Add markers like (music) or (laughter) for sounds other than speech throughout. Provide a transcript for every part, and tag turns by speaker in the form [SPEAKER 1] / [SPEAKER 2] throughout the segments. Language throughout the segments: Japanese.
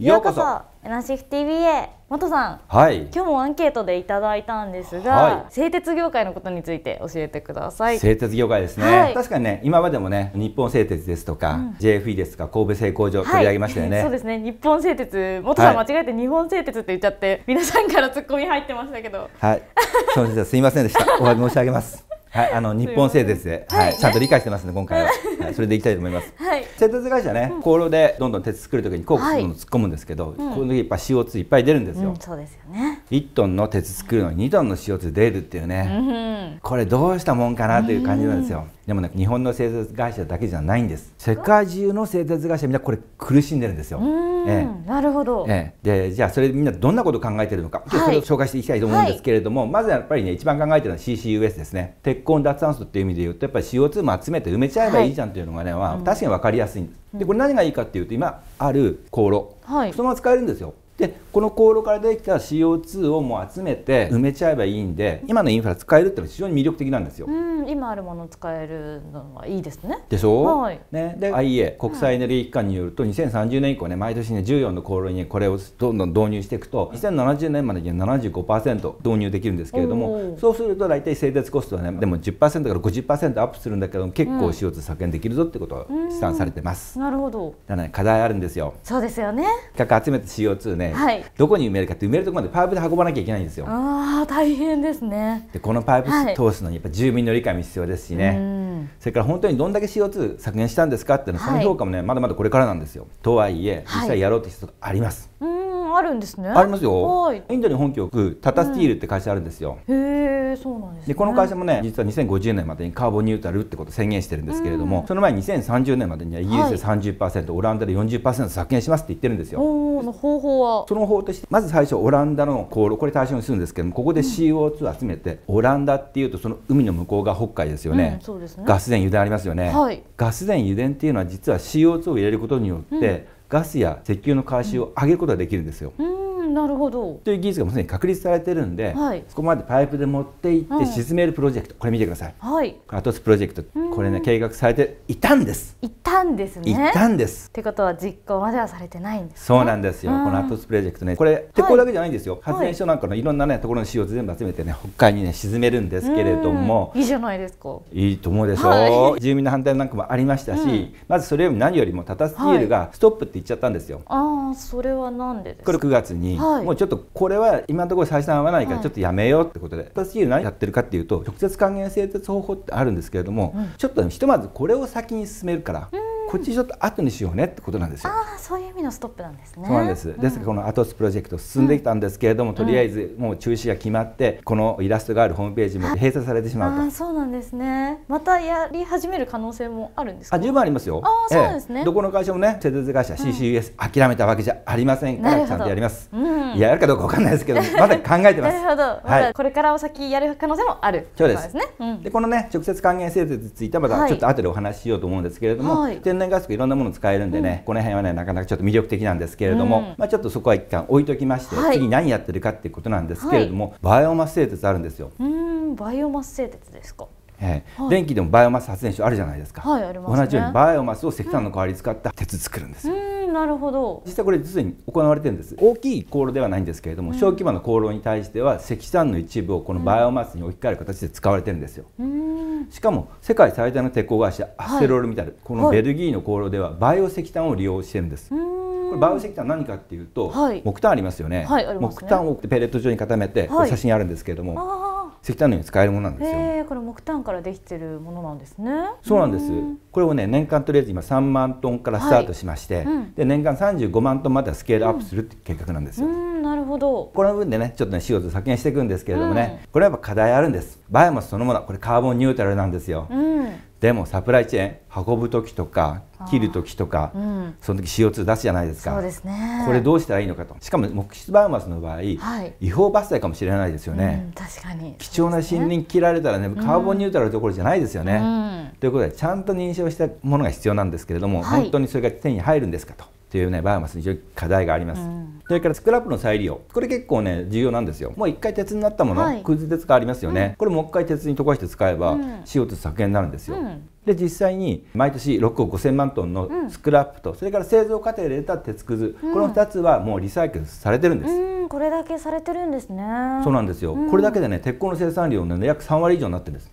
[SPEAKER 1] ようこそ
[SPEAKER 2] NCFTV へ元さん、はい、今日もアンケートでいただいたんですが、はい、製鉄業界のことについて教えてください製
[SPEAKER 1] 鉄業界ですね、はい、確かにね今までもね日本製鉄ですとか、うん、JFE ですとか神戸製鋼所取り上げましたよね、そう
[SPEAKER 2] ですね日本製鉄元さん間違えて日本製鉄って言っちゃって、皆さんからツッコミ入ってましたけど
[SPEAKER 1] はいすみませんでしたお詫び申し上げますはい、あの日本製鉄で、はい、ちゃんと理解してますんで、今回は、はい、それでいきたいと思います。(laughs) はい、製鉄会社ね、高炉でどんどん鉄作るときに、こう、突っ込むんですけど、この時やっぱ CO2 いっぱい出るんですよ。そうですよね。1トンの鉄作るのに2トンの CO2 出るっていうね、これどうしたもんかなという感じなんですよ、でもね日本の製鉄会社だけじゃないんです世界中の製鉄会社みんなこれ苦しんでるんですよ、え
[SPEAKER 2] え、なるほど、え
[SPEAKER 1] え、でじゃあそれみんなどんなことを考えてるのか、はい、それを紹介していきたいと思うんですけれども、はい、まずやっぱりね一番考えてるのは CCUS ですね鉄鋼脱炭素っていう意味で言うとやっぱり CO2 も集めて埋めちゃえばいいじゃんっていうのがね、はい、まあ、確かに分かりやすいんです、でこれ何がいいかっていうと今ある航路、はい、そのまま使えるんですよでこの航路からできた CO2 をもう集めて埋めちゃえばいいんで今のインフラ使えるってのは非常に魅力的なんですよ。
[SPEAKER 2] 今あるもの使えるのはいいです
[SPEAKER 1] ね。でしょ、はい、ね、で i a 国際エネルギー機関によると2030年以降ね毎年ね14の航路にこれをどんどん導入していくと2070年までには75%導入できるんですけれどもそうすると大体製鉄コストはねでも10%から50%アップするんだけど結構 CO2 削減できるぞってことを試算されてます。なるほど。だから、ね、課題あるんですよ。そうですよね。企集めて CO2 ねね、はい、どこに埋めるかって埋めるとこまでパイプで運ばなきゃいけないんですよ。
[SPEAKER 2] ああ大変ですね
[SPEAKER 1] でこのパイプ通すのにやっぱ住民の理解も必要ですしね、はい、それから本当にどんだけ CO2 削減したんですかっていうのその評価もね、まだまだこれからなんですよ。とはいえ実際やろうとしたことあります。
[SPEAKER 2] うんあるんですね。ありますよ。
[SPEAKER 1] インドに本拠を置くタタスティールって会社あるんですよ。
[SPEAKER 2] うん、へえ、そうなんです、ね、
[SPEAKER 1] でこの会社もね、実は2050年までにカーボンニュートラルってことを宣言してるんですけれども、うん、その前に2030年までにはイギリスで30%、はい、オランダで40%削減しますって言ってるんですよ。おの方法は。その方法としてまず最初オランダの航路これ対象にするんですけども、ここで CO2 を集めて、うん、オランダっていうとその海の向こうが北海ですよね。うん、そうですね。ガス田油田ありますよね。はい、ガス電油田っていうのは実は CO2 を入れることによって、ガスや石油の回収を上げることができるんですよ。
[SPEAKER 2] うんなるほど
[SPEAKER 1] という技術がもうすでに確立されてるんで、はい、そこまでパイプで持っていって沈めるプロジェクト、うん、これ見てください、はい、アトスプロジェクトこれね計画されていたんですい
[SPEAKER 2] たんですねいたんですってことは実行まではされてないんで
[SPEAKER 1] す、ね、そうなんですよ、うん、このアトスプロジェクトねこれ鉄鋼だけじゃないんですよ、はい、発電所なんかのいろんなねところの c o 全部集めてね北海にね沈めるんですけれどもいいじ
[SPEAKER 2] ゃないですか
[SPEAKER 1] いいと思うでしょう、はい、住民の反対なんかもありましたし、うん、まずそれより何よりもタタスティールがストップって言っちゃったんですよ、
[SPEAKER 2] ああそれはなんでですかこれ
[SPEAKER 1] 9月にはい、もうちょっとこれは今のところ採算合わないからちょっとやめようってことで、はい、私何やってるかっていうと直接還元製鉄方法ってあるんですけれども、うん、ちょっとひとまずこれを先に進めるから。うんこっちちょっと後にしようねってことなんですよ。
[SPEAKER 2] ああ、そういう意味のストップなんですね。そうなんです。で
[SPEAKER 1] すからこのアトスプロジェクト進んできたんですけれども、とりあえずもう中止が決まって、このイラストがあるホームページも閉鎖されてしまうと。(laughs) あ
[SPEAKER 2] あ、そうなんですね。またやり始める可能性もあるんで
[SPEAKER 1] すか。あ、十分ありますよ。ああ、そうですね、ええ、どこの会社もね、製鉄会社 CCUS、諦めたわけじゃありませんから、ちゃんとやります。うん、やるかどうかわかんないですけど、(laughs) まだ考えてます。なるほど。はい、ま、こ
[SPEAKER 2] れから先やる可能性もある。そうですね。うん、
[SPEAKER 1] で、このね直接還元製鉄についてはまたちょっと後でお話ししようと思うんですけれども、はい、店内電ガスとかいろんなもの使えるんでね、うん、この辺はねなかなかちょっと魅力的なんですけれども、うん、まあ、ちょっとそこは一旦置いときまして、はい、次何やってるかっていうことなんですけれども、はい、バイオマス製鉄あるんですよ。
[SPEAKER 2] うんバイオマス製鉄ですか
[SPEAKER 1] はい、電気でもバイオマス発電所あるじゃないですか、はい同じようにバイオマスを石炭の代わりに使った鉄作るんで
[SPEAKER 2] すよ。うんなるほど
[SPEAKER 1] 実際これ実に行われてるんです大きい航路ではないんですけれども、うん、小規模な香炉に対しては石炭の一部をこのバイオマスに置き換える形で使われてるんですよ、うん、しかも世界最大の鉄鋼会社アスセロールみたいな、はい、このベルギーの航路ではバイオ石炭を利用してるんです、うんこれバイオ石炭何かっていうと、はい、木炭ありますよね、はいね、木炭をペレット状に固めて、はい、写真あるんですけれども石炭のように使えるものなんで
[SPEAKER 2] すよ。えー、これ木炭からできてるものなんですね。そうな
[SPEAKER 1] んです。これをね年間とりあえず今三万トンからスタートしまして、はいうん、で年間三十五万トンまではスケールアップするって計画なんですよ。う
[SPEAKER 2] ん、なるほど。
[SPEAKER 1] この分でねちょっとね仕事削減していくんですけれどもね、うん、これはやっぱ課題あるんです。バイオマスそのものこれカーボンニュートラルなんですよ。うん、でもサプライチェーン運ぶ時とか切る時とか、うん、その時 CO2 出すじゃないですか、
[SPEAKER 2] ね、これど
[SPEAKER 1] うしたらいいのかとしかも木質バイオマスの場合、はい、違法伐採かもしれないですよね、うん、
[SPEAKER 2] 確かに、
[SPEAKER 1] 貴重な森林切られたらねカーボンニュートラルどころじゃないですよね、うん、ということでちゃんと認証したものが必要なんですけれども、はい、本当にそれが手に入るんですかと。っていうねバイオマス非常に課題があります、うん、それからスクラップの再利用これ結構ね重要なんですよもう一回鉄になったもの、はい、空鉄がありますよね、うん、これもう一回鉄に溶かして使えば CO2 削減になるんですよ、うんで実際に毎年6億5000万トンのスクラップと、うん、それから製造過程で得た鉄くず、うん、この2つはもうリサイクルされてるんで
[SPEAKER 2] す。これだけされてるんですね。そうなん
[SPEAKER 1] ですよ。これだけでね鉄鋼の生産量の、ね、約3割以上になってるんです。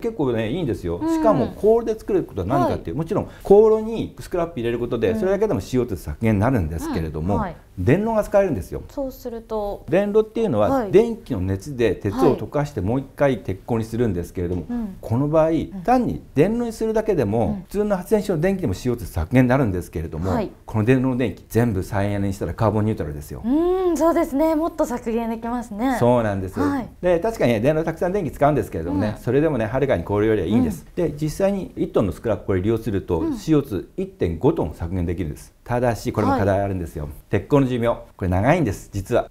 [SPEAKER 1] 結構ねいいんですよ、しかもコールで作ることは何かっていう、はい、もちろん香炉にスクラップ入れることで、それだけでも CO2 削減になるんですけれども、はい電炉が使えるんですよ
[SPEAKER 2] そうすると
[SPEAKER 1] 電炉っていうのは電気の熱で鉄を溶かしてもう一回鉄鋼にするんですけれども、はいはい、この場合、単に電炉にするだけでも、普通の発電所の電気でも CO2 削減になるんですけれども、はい、この電炉の電気全部再エネにしたらカーボンニュートラルですよ
[SPEAKER 2] うんそうですねもっと削減できますねそ
[SPEAKER 1] うなんです、で確かに、電炉たくさん電気使うんですけれどもね、うん、それでもねはるかにこれよりはいいんです、うん、で実際に1トンのスクラップこれ利用すると CO21.5 トン削減できるんですただしこれも課題あるんですよ、はい、鉄鋼の寿命これ長いんです実は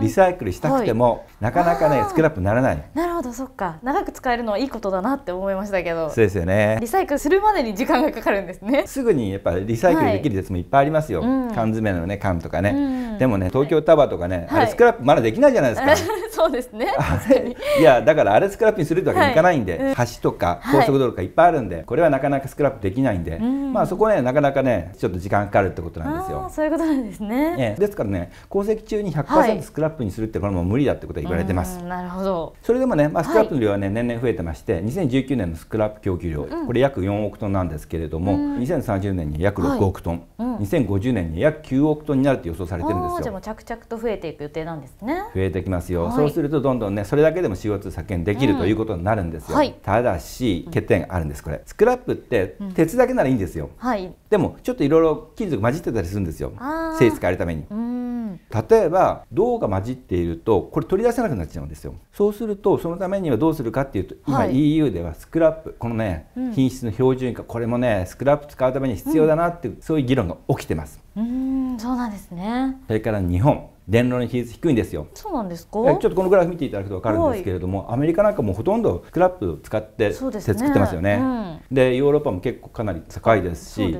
[SPEAKER 1] リサイクルしたくても、はい、なかなかねスクラップならない
[SPEAKER 2] なるほどそっか長く使えるのはいいことだなって思いましたけどそ
[SPEAKER 1] うですよねリサ
[SPEAKER 2] イクルするまでに時間がかかるんで
[SPEAKER 1] すねすぐにやっぱりリサイクルできるやつもいっぱいありますよ、はい、缶詰のね缶とかねでもね東京タワーとかね、あれスクラップまだできないじゃないです
[SPEAKER 2] か (laughs) そうですね
[SPEAKER 1] いやだからあれスクラップにするわけにいかないんで、はいうん、橋とか高速道路がいっぱいあるんで、これはなかなかスクラップできないんで、うん、まあそこねなかなかねちょっと時間かかるってことなんですよ
[SPEAKER 2] そういうことなんですね、ね、
[SPEAKER 1] ですからね鉱石中に100%スクラップにするってこれも無理だってことは言われてます、はい、なるほどそれでもね、まあ、スクラップの量はね、年々増えてまして2019年のスクラップ供給量、これ約4億トンなんですけれども、うん、2030年に約6億トン、はいうん、2050年に約9億トンになるって予想されてるんですよじゃあも
[SPEAKER 2] う着々と増えていく予定なんですね
[SPEAKER 1] 増えてきますよ、はい、そうするとどんどんねそれだけでも CO2 削減できる、うん、ということになるんですよ、はい、ただし欠点あるんですこれスクラップって鉄だけならいいんですよ、はい、でもちょっといろいろ金属混じってたりするんですよ性質変えるために例えば銅が混じっているとこれ取り出せなくなっちゃうんですよそうするとそのためにはどうするかっていうと今、はい、EU ではスクラップこのね、うん、品質の標準化これもねスクラップ使うために必要だなって、うん、そういう議論が起きてます
[SPEAKER 2] うんそうなんですね
[SPEAKER 1] それから日本電炉の比率低いんですよ
[SPEAKER 2] そうなんですかちょっ
[SPEAKER 1] とこのグラフ見ていただくと分かるんですけれども、アメリカなんかもほとんどスクラップを使って作ってますよね、ねうん、でヨーロッパも結構かなり高いですし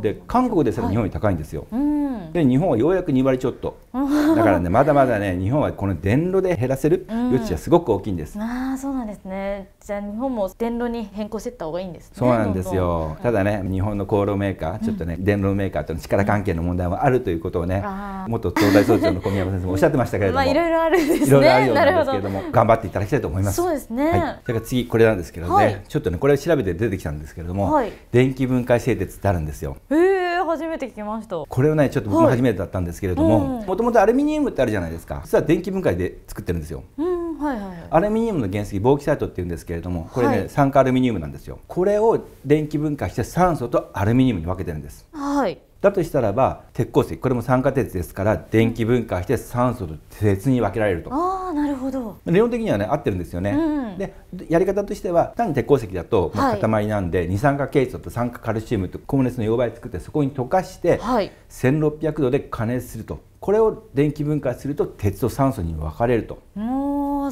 [SPEAKER 1] で、ね、韓国でさら日本より高いんですよ、はいうん、で日本はようやく2割ちょっと (laughs) だからねまだまだね日本はこの電炉で減らせる余地はすごく大きいんです、うん、
[SPEAKER 2] ああそうなんですねじゃあ日本も電炉に変更していった方がいいんです、ね、そうなんですよ
[SPEAKER 1] ただね日本の航路メーカーちょっとね、電炉メーカーとの力関係の問題もあるということをね、もっと東大卒長の小宮山先生もおっしゃってましたけれども、まあい
[SPEAKER 2] ろいろあるんですね。いろいろあるようなんですけれども、頑
[SPEAKER 1] 張っていただきたいと思います。そうですね。はい、それから次これなんですけどね、はい、ちょっとねこれ調べて出てきたんですけれども、はい、電気分解製鉄ってあるんですよ。
[SPEAKER 2] ええー、初めて聞きました。
[SPEAKER 1] これをねちょっと僕も初めてだったんですけれども、もともとアルミニウムってあるじゃないですか。実は電気分解で作ってるんですよ。
[SPEAKER 2] うんはいはい、はい。
[SPEAKER 1] アルミニウムの原石ボーキサイトっていうんですけれども、これね、はい、酸化アルミニウムなんですよ。これを電気分解して酸素とアルミニウムに分けてるんです。はい。だとしたらば鉄鉱石これも酸化鉄ですから電気分解して酸素と鉄に分けられると
[SPEAKER 2] あなるほど
[SPEAKER 1] 理論的にはね合ってるんですよね、うん、でやり方としては単に鉄鉱石だと、まあ、塊なんで、はい、二酸化ケイ素と酸化カルシウムと高熱の溶媒作ってそこに溶かして、はい、1600度で加熱するとこれを電気分解すると鉄と酸素に分かれると。
[SPEAKER 2] うん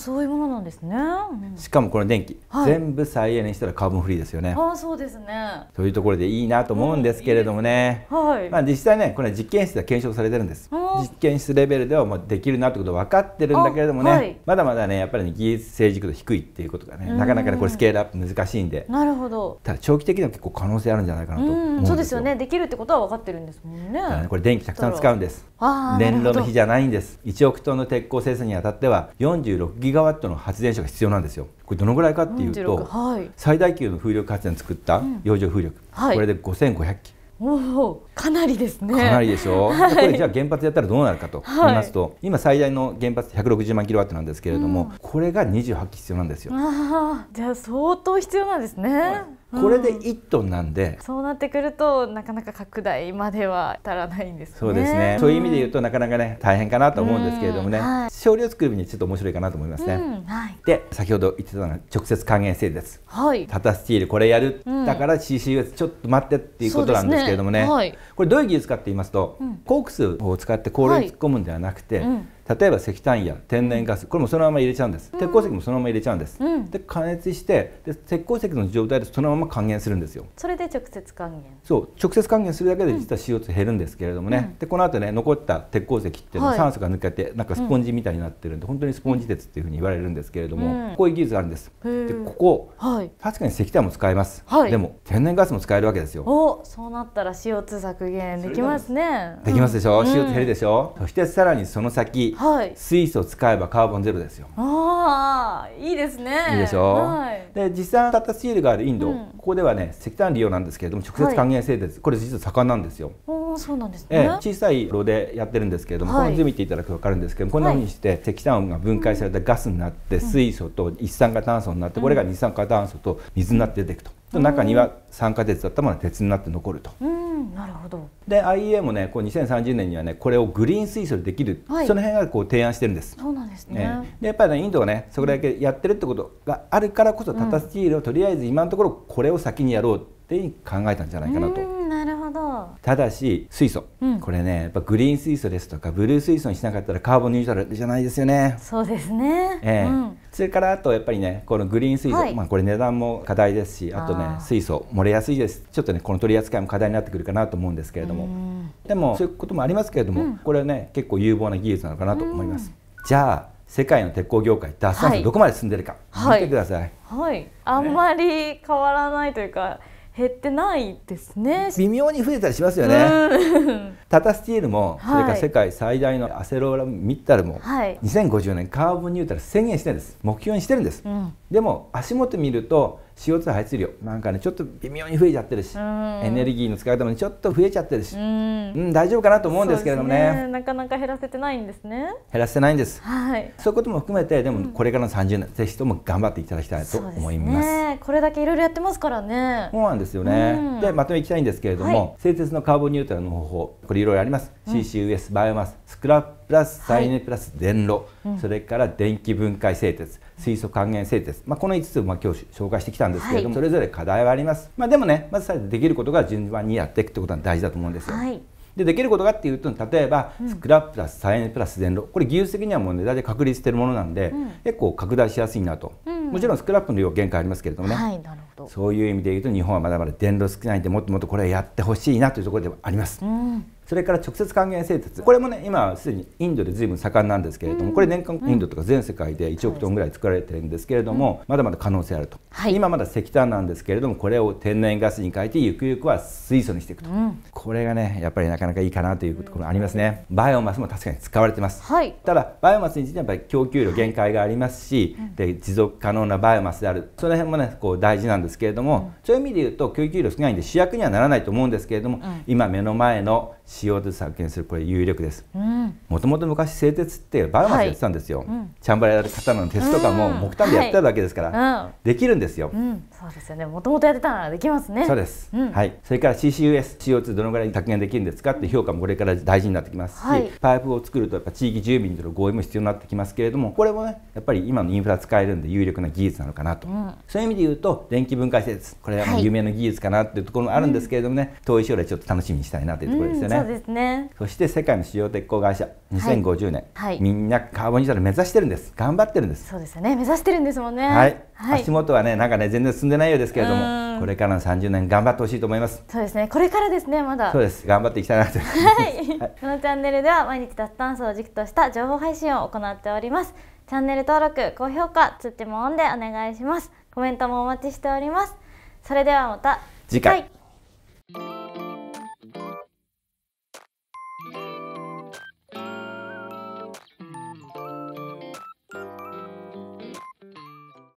[SPEAKER 2] そういうものなんですね、うん、し
[SPEAKER 1] かもこの電気、はい、全部再エネしたらカーボンフリーですよね
[SPEAKER 2] あそうですね
[SPEAKER 1] というところでいいなと思うんですけれどもね、うん、はい、まあ実際ねこれ実験室で検証されてるんです実験室レベルではもうできるなってこと分かってるんだけれどもね、はい、まだまだねやっぱり、ね、技術成熟度低いっていうことがねなかなかねこれスケールアップ難しいんでなるほどただ長期的には結構可能性あるんじゃないかな
[SPEAKER 2] とそうですよねできるってことは分かってるんですもんね、ね、こ
[SPEAKER 1] れ電気たくさん使うんです燃料の比じゃないんです1億トンの鉄鋼生産にあたっては46ギガワットの発電所が必要なんですよこれどのぐらいかっていうと、はい、最大級の風力発電作った洋上風力、うんはい、これで5500基
[SPEAKER 2] かなりですねかなり
[SPEAKER 1] でしょ (laughs) これじゃあ原発やったらどうなるかと言いますと、はい、今最大の原発160万キロワットなんですけれども、うん、これが28基必要なんですよ
[SPEAKER 2] じゃあ相当必要なんですね、はいこれで1
[SPEAKER 1] トンなんで、うん、
[SPEAKER 2] そうなってくるとなかなか拡大までは足らないんです、ね、そうですね、そういう意味で言
[SPEAKER 1] うとなかなかね大変かなと思うんですけれどもね、うんはい、少量作るにちょっと面白いかなと思いますね、うんはい、で先ほど言ってたのは直接還元製です、はい、タタスチールこれやる、だから CCUS ちょっと待ってっていうことなんですけれどもね、ねはい、これどういう技術かって言いますと、コークスを使って氷に突っ込むんではなくて、はいうん例えば石炭や天然ガスこれもそのまま入れちゃうんです、鉄鉱石もそのまま入れちゃうんです、で加熱してで鉄鉱石の状態でそのまま還元するんですよ
[SPEAKER 2] それで直接還元
[SPEAKER 1] そう直接還元するだけで実は CO2 減るんですけれどもね、でこの後ね残った鉄鉱石っていうのは酸素が抜けて、なんかスポンジみたいになってるんで、本当にスポンジ鉄っていうふうに言われるんですけれども、こういう技術があるんですでここ、確かに石炭も使えます、でも天然ガスも使えるわけですよ
[SPEAKER 2] おそうなったら CO2 削減できますねでき
[SPEAKER 1] ますでしょ、うん、CO2 減るでしょそしてさらにその先はい、水素を使えばカーボンゼロですよ。
[SPEAKER 2] ああいいですね。いいでしょ、はい、
[SPEAKER 1] で実際タタスチールがあるインド、うん、ここではね石炭利用なんですけれども直接還元製鉄、はい、これ実は盛んなんですよ。
[SPEAKER 2] そうなんですね、ええ、小
[SPEAKER 1] さい炉でやってるんですけれども、はい、この図見ていただくと分かるんですけどもこんなふうにして石炭が分解されたガスになって、水素と一酸化炭素になって、これが二酸化炭素と水になって出ていくと。中には酸化鉄だったものは鉄になって残ると。
[SPEAKER 2] うん、なるほど
[SPEAKER 1] で IEA もねこう2030年にはねこれをグリーン水素でできる、はい、その辺がこう提案してるんです
[SPEAKER 2] そうなんですね、ね、
[SPEAKER 1] でやっぱり、ね、インドがねそこだけやってるってことがあるからこそ、うん、タタスチールをとりあえず今のところこれを先にやろうって考えたんじゃないかなと。
[SPEAKER 2] なるほど
[SPEAKER 1] ただし水素、うん、これねやっぱグリーン水素ですとかブルー水素にしなかったらカーボンニュートラルじゃないですよね。そ
[SPEAKER 2] うですね、えー、うん
[SPEAKER 1] それからあとやっぱりねこのグリーン水素、はい、まあこれ値段も課題ですしあとね水素漏れやすいですちょっとねこの取り扱いも課題になってくるかなと思うんですけれどもでもそういうこともありますけれども、うん、これはね結構有望な技術なのかなと思います。じゃあ世界の鉄鋼業界脱炭素どこまで進んでるか、はい、見てください、
[SPEAKER 2] はい、あんまり変わらないというか減ってないですね微
[SPEAKER 1] 妙に増えたりしますよねタタスティールも、それから世界最大のアセローラミッタルも、はい、2050年カーボンニュートラル宣言してるんです目標にしてるんです、うん、でも足元見ると CO2 排出量なんかねちょっと微妙に増えちゃってるしエネルギーの使い方もちょっと増えちゃってるしうん大丈夫かなと思うんですけれどもね、ね、
[SPEAKER 2] なかなか減らせてないんですね
[SPEAKER 1] 減らせてないんです、はい、そういうことも含めてでもこれからの30年、うん、ぜひとも頑張っていただきたいと思います、
[SPEAKER 2] ね、これだけいろいろやってますからね
[SPEAKER 1] そうなんですよね、でまとめいきたいんですけれども、はい、製鉄のカーボンニュートラルの方法これりいろいろあります、CCUS バイオマススクラッププラス再エネプラス電炉、はい、それから電気分解製鉄水素還元製鉄、まあ、この5つをまあ今日紹介してきたんですけれども、はい、それぞれ課題はあります、まあ、でもねまずできることが順番にやっていくってことは大事だと思うんですよ。はいでできることがっていうと例えば、スクラッププラス再エネプラス電炉これ技術的にはもう値段で確立してるものなんで、うん、結構拡大しやすいなと、うん、もちろんスクラップの量限界ありますけれどもね、はい、なるほどそういう意味で言うと日本はまだまだ電炉少ないんでもっともっとこれやってほしいなというところではあります。うんそれから直接還元製鉄これもね今すでにインドで随分盛んなんですけれども、うん、これ年間インドとか全世界で1億トンぐらい作られてるんですけれども、まだまだ可能性あると、はい、今まだ石炭なんですけれどもこれを天然ガスに変えてゆくゆくは水素にしていくと、うん、これがねやっぱりなかなかいいかなというところありますね、バイオマスも確かに使われてます、はい、ただバイオマスについてはやっぱり供給量限界がありますし、で持続可能なバイオマスであるその辺もねこう大事なんですけれども、そういう意味で言うと供給量少ないんで主役にはならないと思うんですけれども、今目の前の CO2 削減するこれ有力ですもともと昔製鉄ってバイオマスやってたんですよ、はいうん、チャンバラや刀の鉄とかも木炭でやってただけですから、できるんですよ、う
[SPEAKER 2] ん、そうですよね。もともとやってたならできますね。そうで
[SPEAKER 1] す。うん、はい。それから CCUS、CO2 どのぐらい削減できるんですかって評価もこれから大事になってきますし、はい、パイプを作るとやっぱ地域住民との合意も必要になってきますけれども、これもね、やっぱり今のインフラ使えるんで有力な技術なのかなと。うん、そういう意味で言うと、電気分解施設、これは名な技術かなっていうところもあるんですけれどもね、うん、遠い将来ちょっと楽しみにしたいなというところですよね。そうですね。そして世界の主要鉄鋼会社、2050年、はい、みんなカーボンニュータラル目指してるんです。頑張ってるんです。
[SPEAKER 2] そうですよね。目指してるんですもんね。はい。足
[SPEAKER 1] 元はね、なんかね、全然んでないようですけれども、これからの30年頑張ってほしいと思います。
[SPEAKER 2] そうですね、これからですね、まだ。そうで
[SPEAKER 1] す、頑張っていきたいなと思い。ま
[SPEAKER 2] す。はい、このチャンネルでは毎日脱炭素を軸とした情報配信を行っております。チャンネル登録、高評価、つってもオンでお願いします。コメントもお待ちしております。それではまた次回。次回